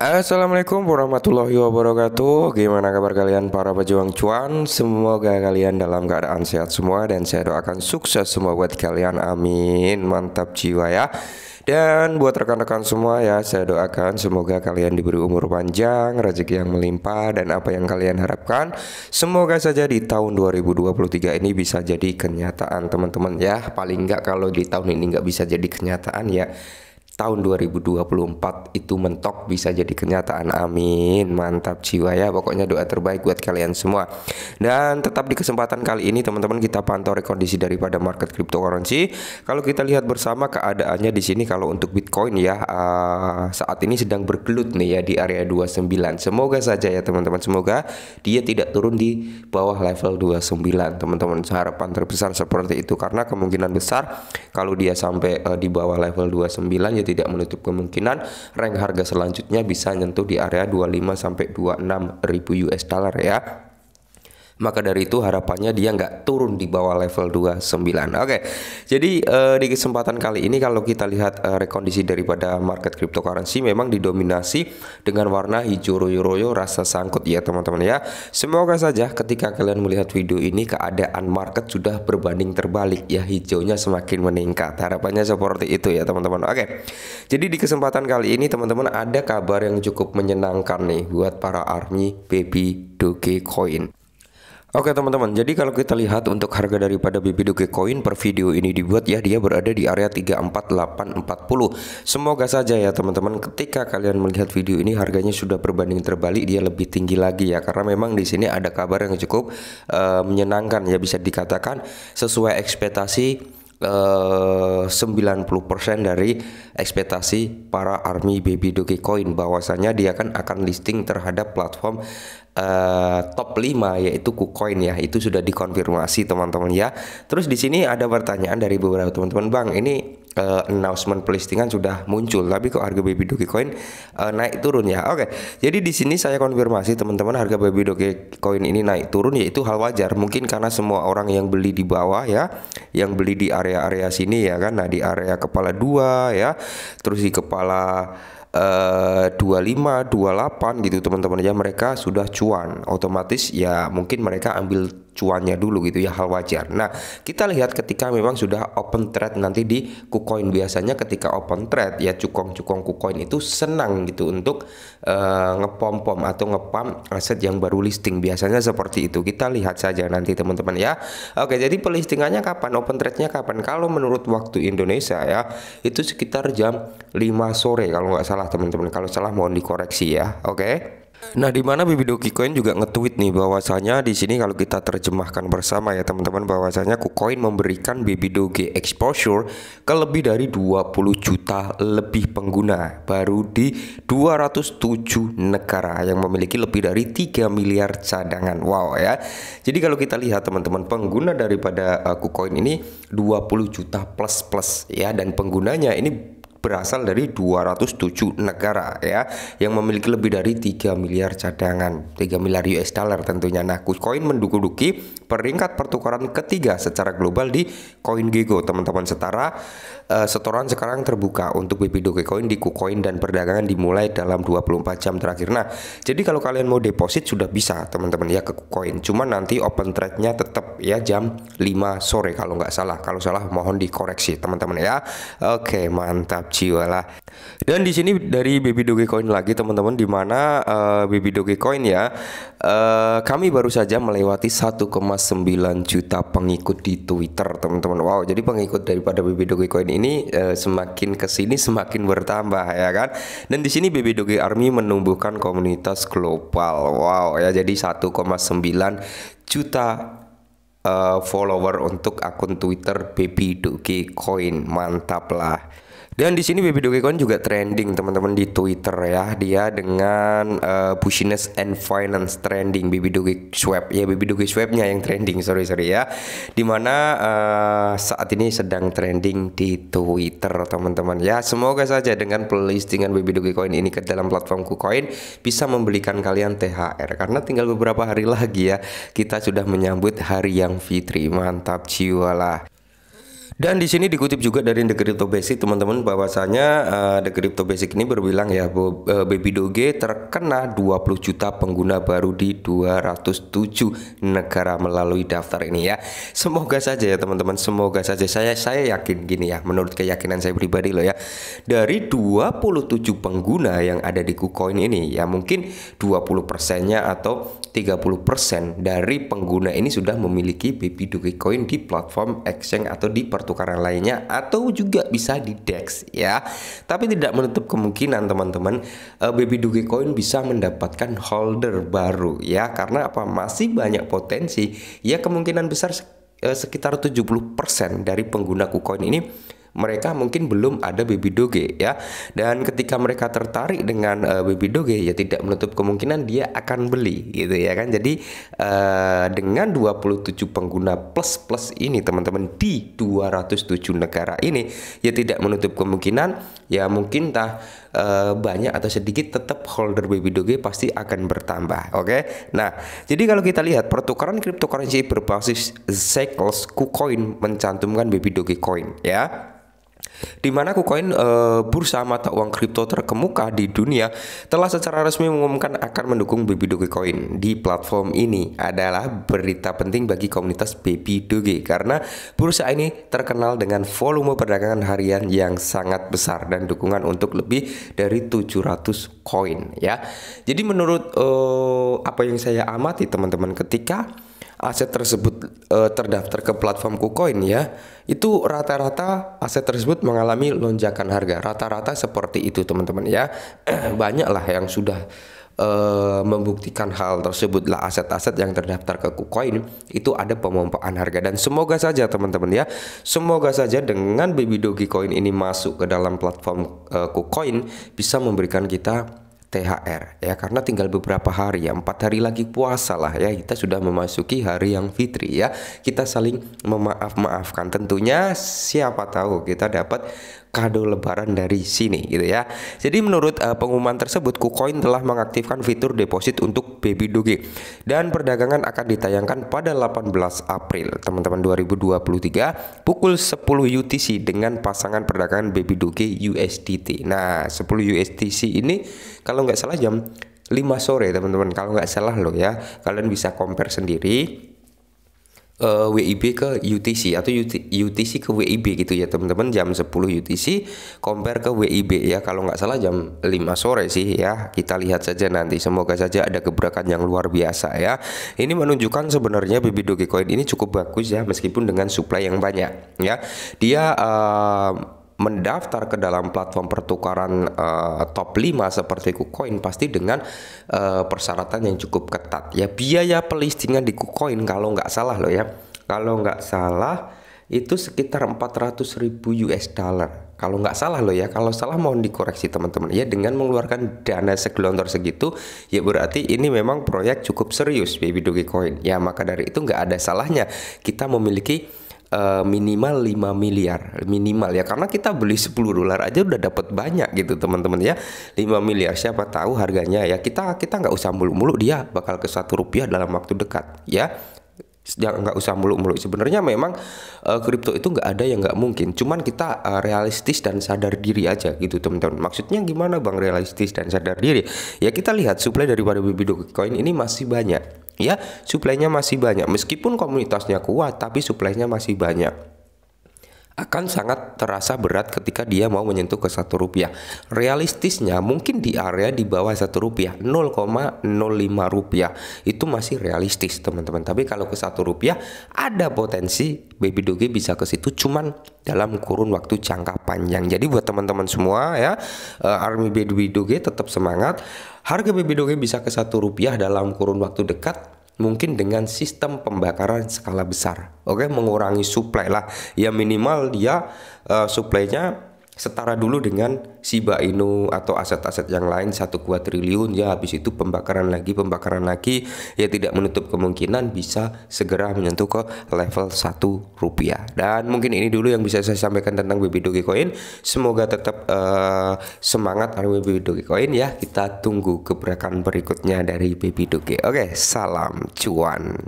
Assalamualaikum warahmatullahi wabarakatuh Gimana kabar kalian para pejuang cuan Semoga kalian dalam keadaan sehat semua Dan saya doakan sukses semua buat kalian Amin Mantap jiwa ya dan buat rekan-rekan semua ya, saya doakan semoga kalian diberi umur panjang, rezeki yang melimpah, dan apa yang kalian harapkan. Semoga saja di tahun 2023 ini bisa jadi kenyataan teman-teman ya. Paling nggak kalau di tahun ini nggak bisa jadi kenyataan ya tahun 2024 itu mentok bisa jadi kenyataan amin mantap jiwa ya pokoknya doa terbaik buat kalian semua dan tetap di kesempatan kali ini teman-teman kita pantau rekondisi daripada market cryptocurrency kalau kita lihat bersama keadaannya di sini kalau untuk Bitcoin ya uh, saat ini sedang bergelut nih ya di area 29 semoga saja ya teman-teman semoga dia tidak turun di bawah level 29 teman-teman harapan terbesar seperti itu karena kemungkinan besar kalau dia sampai uh, di bawah level 29 ya tidak menutup kemungkinan rank harga selanjutnya bisa nyentuh di area 25 sampai 26 ribu US dollar ya maka dari itu harapannya dia nggak turun di bawah level 29. Oke, jadi uh, di kesempatan kali ini kalau kita lihat uh, rekondisi daripada market cryptocurrency memang didominasi dengan warna hijau royo-royo rasa sangkut ya teman-teman ya. Semoga saja ketika kalian melihat video ini keadaan market sudah berbanding terbalik ya hijaunya semakin meningkat. Harapannya seperti itu ya teman-teman. Oke, jadi di kesempatan kali ini teman-teman ada kabar yang cukup menyenangkan nih buat para army baby Dogecoin. Oke teman-teman, jadi kalau kita lihat untuk harga daripada BB Coin per video ini dibuat ya dia berada di area 34840. Semoga saja ya teman-teman ketika kalian melihat video ini harganya sudah berbanding terbalik dia lebih tinggi lagi ya karena memang di sini ada kabar yang cukup uh, menyenangkan ya bisa dikatakan sesuai ekspektasi Eh, uh, 90% dari ekspektasi para army baby Dogecoin bahwasanya dia kan akan listing terhadap platform uh, top 5 yaitu KuCoin ya. Itu sudah dikonfirmasi teman-teman ya. Terus di sini ada pertanyaan dari beberapa teman-teman, Bang, ini uh, announcement pelistingan sudah muncul tapi kok harga baby Dogecoin uh, eh, naik turun ya. Oke. Okay. Jadi di sini saya konfirmasi teman-teman harga baby Doge Coin ini naik turun yaitu hal wajar mungkin karena semua orang yang beli di bawah ya, yang beli di area-area sini ya kan. Nah, di area kepala dua ya, terus di kepala 25, eh, 28 gitu teman-teman ya mereka sudah cuan. Otomatis ya mungkin mereka ambil cuannya dulu gitu ya hal wajar. Nah, kita lihat ketika memang sudah open trade nanti di KuCoin biasanya ketika open trade ya cukong-cukong KuCoin itu senang gitu untuk uh, ngepom-pom atau ngepam aset yang baru listing. Biasanya seperti itu. Kita lihat saja nanti teman-teman ya. Oke, jadi pelistingannya kapan? Open trade-nya kapan? Kalau menurut waktu Indonesia ya, itu sekitar jam 5 sore kalau nggak salah salah teman-teman. Kalau salah mohon dikoreksi ya. Oke. Okay? Nah, di mana Bibi Doki juga nge-tweet nih bahwasanya di sini kalau kita terjemahkan bersama ya teman-teman bahwasanya KuCoin memberikan Bibi Doge exposure ke lebih dari 20 juta lebih pengguna baru di 207 negara yang memiliki lebih dari 3 miliar cadangan. Wow ya. Jadi kalau kita lihat teman-teman pengguna daripada uh, eh, KuCoin ini 20 juta plus plus ya dan penggunanya ini berasal dari 207 negara ya yang memiliki lebih dari 3 miliar cadangan 3 miliar US dollar tentunya nah Kucoin menduduki peringkat pertukaran ketiga secara global di CoinGecko teman-teman setara uh, setoran sekarang terbuka untuk BP Dogecoin di KuCoin dan perdagangan dimulai dalam 24 jam terakhir nah jadi kalau kalian mau deposit sudah bisa teman-teman ya ke KuCoin cuman nanti open trade-nya tetap ya jam 5 sore kalau nggak salah kalau salah mohon dikoreksi teman-teman ya oke mantap jiwa lah dan di sini dari BP Dogecoin lagi teman-teman di mana uh, eh, BP Dogecoin ya uh, kami baru saja melewati juta pengikut di Twitter teman-teman wow jadi pengikut daripada BB Dogecoin ini e, semakin kesini semakin bertambah ya kan dan di sini BB Doge Army menumbuhkan komunitas global wow ya jadi 1,9 juta e, follower untuk akun Twitter Baby Doge Coin mantap lah dan di sini Baby Dogecoin juga trending teman-teman di Twitter ya. Dia dengan uh, Bushiness and Finance trending Baby Doge Swap ya Baby Doge Swapnya yang trending sorry sorry ya. Dimana uh, eh, saat ini sedang trending di Twitter teman-teman ya. Semoga saja dengan pelistingan Baby Dogecoin ini ke dalam platform KuCoin bisa membelikan kalian THR karena tinggal beberapa hari lagi ya kita sudah menyambut hari yang fitri mantap jiwa lah. Dan di sini dikutip juga dari The Crypto Basic teman-teman bahwasanya uh, The Crypto Basic ini berbilang ya eh, Baby Doge terkena 20 juta pengguna baru di 207 negara melalui daftar ini ya. Semoga saja ya teman-teman, semoga saja saya saya yakin gini ya menurut keyakinan saya pribadi loh ya. Dari 27 pengguna yang ada di KuCoin ini ya mungkin 20 persennya atau 30% dari pengguna ini sudah memiliki baby Dogecoin di platform exchange atau di pertukaran lainnya atau juga bisa di DEX ya. Tapi tidak menutup kemungkinan teman-teman uh, baby Dogecoin bisa mendapatkan holder baru ya karena apa masih banyak potensi ya kemungkinan besar uh, sekitar 70% dari pengguna KuCoin ini mereka mungkin belum ada baby doge ya dan ketika mereka tertarik dengan uh, baby doge ya tidak menutup kemungkinan dia akan beli gitu ya kan jadi uh, dengan 27 pengguna plus plus ini teman-teman di 207 negara ini ya tidak menutup kemungkinan ya mungkin tak uh, eh, banyak atau sedikit tetap holder baby doge pasti akan bertambah oke okay? nah jadi kalau kita lihat pertukaran cryptocurrency berbasis sekles KuCoin mencantumkan baby doge coin ya di mana KuCoin e, bursa mata uang kripto terkemuka di dunia telah secara resmi mengumumkan akan mendukung Baby Doge Coin di platform ini adalah berita penting bagi komunitas Baby Doge karena bursa ini terkenal dengan volume perdagangan harian yang sangat besar dan dukungan untuk lebih dari 700 koin ya. Jadi menurut e, apa yang saya amati teman-teman ketika aset tersebut e, terdaftar ke platform KuCoin ya, itu rata-rata aset tersebut mengalami lonjakan harga. Rata-rata seperti itu teman-teman ya. Banyaklah yang sudah e, membuktikan hal tersebut lah aset-aset yang terdaftar ke KuCoin itu ada pemompaan harga dan semoga saja teman-teman ya semoga saja dengan baby Coin ini masuk ke dalam platform e, KuCoin bisa memberikan kita THR ya karena tinggal beberapa hari ya empat hari lagi puasa lah ya kita sudah memasuki hari yang fitri ya kita saling memaaf maafkan tentunya siapa tahu kita dapat kado lebaran dari sini gitu ya. Jadi menurut uh, pengumuman tersebut KuCoin telah mengaktifkan fitur deposit untuk Baby Doge dan perdagangan akan ditayangkan pada 18 April teman-teman 2023 pukul 10 UTC dengan pasangan perdagangan Baby Doge USDT. Nah, 10 USDC ini kalau nggak salah jam 5 sore teman-teman kalau nggak salah loh ya kalian bisa compare sendiri uh, eh, WIB ke UTC atau UT, UTC ke WIB gitu ya teman-teman jam 10 UTC compare ke WIB ya kalau nggak salah jam 5 sore sih ya kita lihat saja nanti semoga saja ada gebrakan yang luar biasa ya ini menunjukkan sebenarnya BB Dogecoin ini cukup bagus ya meskipun dengan supply yang banyak ya dia uh, mendaftar ke dalam platform pertukaran uh, top 5 seperti KuCoin pasti dengan uh, persyaratan yang cukup ketat ya biaya pelistingan di KuCoin kalau nggak salah loh ya kalau nggak salah itu sekitar 400 ribu US dollar kalau nggak salah loh ya kalau salah mohon dikoreksi teman-teman ya dengan mengeluarkan dana segelontor segitu ya berarti ini memang proyek cukup serius baby dogecoin ya maka dari itu nggak ada salahnya kita memiliki Eh, minimal 5 miliar minimal ya karena kita beli 10 dolar aja udah dapat banyak gitu teman-teman ya 5 miliar siapa tahu harganya ya kita kita nggak usah muluk-muluk dia bakal ke satu rupiah dalam waktu dekat ya jangan nggak usah muluk-muluk sebenarnya memang eh, kripto itu nggak ada yang nggak mungkin cuman kita uh, realistis dan sadar diri aja gitu teman-teman maksudnya gimana bang realistis dan sadar diri ya kita lihat supply daripada Bitcoin ini masih banyak ya suplainya masih banyak meskipun komunitasnya kuat tapi suplainya masih banyak akan sangat terasa berat ketika dia mau menyentuh ke satu rupiah. Realistisnya mungkin di area di bawah satu rupiah, 0,05 rupiah itu masih realistis teman-teman. Tapi kalau ke satu rupiah ada potensi baby doge bisa ke situ, cuman dalam kurun waktu jangka panjang. Jadi buat teman-teman semua ya, eh, army baby doge tetap semangat. Harga baby doge bisa ke satu rupiah dalam kurun waktu dekat mungkin dengan sistem pembakaran skala besar oke mengurangi suplai lah ya minimal dia uh, suplainya setara dulu dengan Shiba Inu atau aset-aset yang lain satu kuat triliun ya habis itu pembakaran lagi pembakaran lagi ya tidak menutup kemungkinan bisa segera menyentuh ke level satu rupiah dan mungkin ini dulu yang bisa saya sampaikan tentang BB Dogecoin semoga tetap uh, semangat BB Dogecoin ya kita tunggu gebrakan berikutnya dari BB Doge oke salam cuan